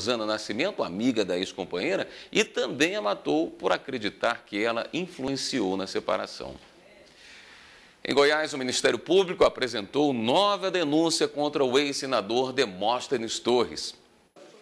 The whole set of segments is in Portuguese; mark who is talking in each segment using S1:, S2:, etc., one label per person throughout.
S1: Suzana Nascimento, amiga da ex-companheira, e também a matou por acreditar que ela influenciou na separação. Em Goiás, o Ministério Público apresentou nova denúncia contra o ex-senador Demóstenes Torres.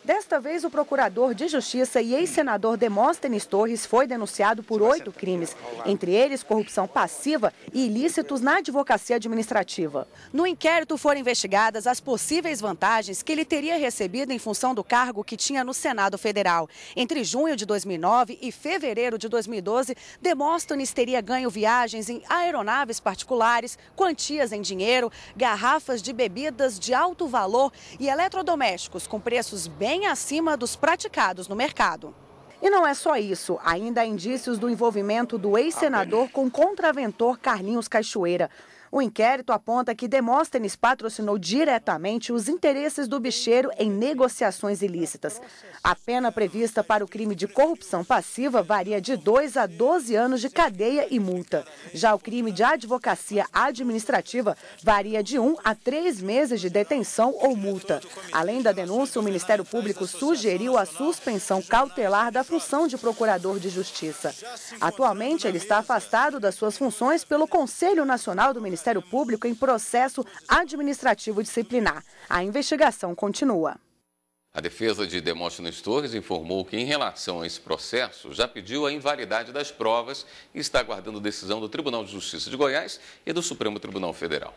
S2: Desta vez, o procurador de justiça e ex-senador Demóstenes Torres foi denunciado por oito crimes, entre eles corrupção passiva e ilícitos na advocacia administrativa. No inquérito foram investigadas as possíveis vantagens que ele teria recebido em função do cargo que tinha no Senado Federal. Entre junho de 2009 e fevereiro de 2012, Demóstenes teria ganho viagens em aeronaves particulares, quantias em dinheiro, garrafas de bebidas de alto valor e eletrodomésticos com preços bem bem acima dos praticados no mercado. E não é só isso, ainda há indícios do envolvimento do ex-senador com contraventor Carlinhos Cachoeira. O inquérito aponta que Demóstenes patrocinou diretamente os interesses do bicheiro em negociações ilícitas. A pena prevista para o crime de corrupção passiva varia de 2 a 12 anos de cadeia e multa. Já o crime de advocacia administrativa varia de 1 a 3 meses de detenção ou multa. Além da denúncia, o Ministério Público sugeriu a suspensão cautelar da função de procurador de justiça. Atualmente, ele está afastado das suas funções pelo Conselho Nacional do Ministério Ministério Público em processo administrativo disciplinar. A investigação continua.
S1: A defesa de Demóstenes Torres informou que, em relação a esse processo, já pediu a invalidade das provas e está aguardando decisão do Tribunal de Justiça de Goiás e do Supremo Tribunal Federal.